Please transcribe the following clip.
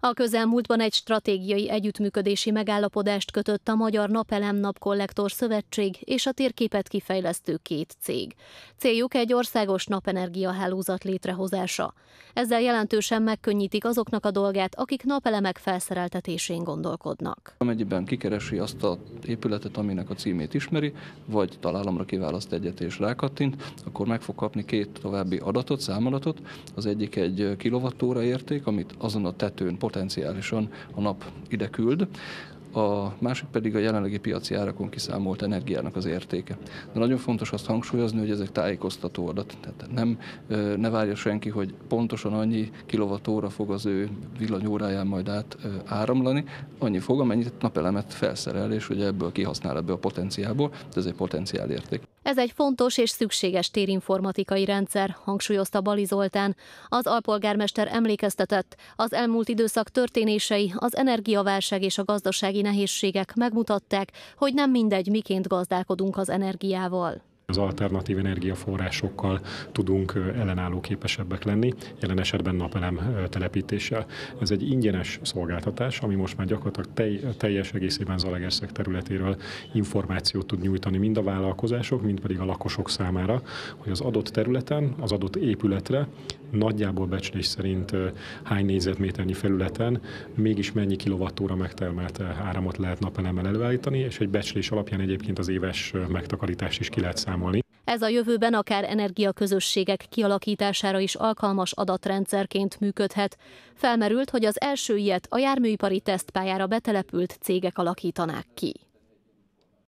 A közelmúltban egy stratégiai együttműködési megállapodást kötött a Magyar Napelem Napkollektor Szövetség és a térképet kifejlesztő két cég. Céljuk egy országos napenergia hálózat létrehozása. Ezzel jelentősen megkönnyítik azoknak a dolgát, akik napelemek felszereltetésén gondolkodnak. Amennyiben kikeresi azt a épületet, aminek a címét ismeri, vagy találomra kiválaszt egyet és rákattint, akkor meg fog kapni két további adatot, számolatot. Az egyik egy kilovattóra érték, amit azon a tetőn potenciálisan a nap ide küld a másik pedig a jelenlegi piaci árakon kiszámolt energiának az értéke. De nagyon fontos azt hangsúlyozni, hogy ezek tájékoztató adat. Tehát nem, ne várja senki, hogy pontosan annyi kilovatóra fog az ő villanyóráján majd át áramlani, annyi fog, amennyit napelemet felszerel, és ugye ebből kihasznál ebből a potenciából, de ez egy potenciál érték. Ez egy fontos és szükséges térinformatikai rendszer, hangsúlyozta Bali Zoltán. Az alpolgármester emlékeztetett, az elmúlt időszak történései, az energiaválság és a gazdasági nehézségek megmutatták, hogy nem mindegy, miként gazdálkodunk az energiával. Az alternatív energiaforrásokkal tudunk ellenálló képesebbek lenni, jelen esetben napelem telepítéssel. Ez egy ingyenes szolgáltatás, ami most már gyakorlatilag tej, teljes egészében Zalegerszeg területéről információt tud nyújtani mind a vállalkozások, mind pedig a lakosok számára, hogy az adott területen, az adott épületre nagyjából becslés szerint hány négyzetméternyi felületen mégis mennyi kilovattóra megtermelt áramot lehet napelemmel előállítani, és egy becslés alapján egyébként az éves megtakarítást is ki lehet számolni számolni. Ez a jövőben akár energiaközösségek kialakítására is alkalmas adatrendszerként működhet. Felmerült, hogy az első ilyet a járműipari tesztpályára betelepült cégek alakítanák ki.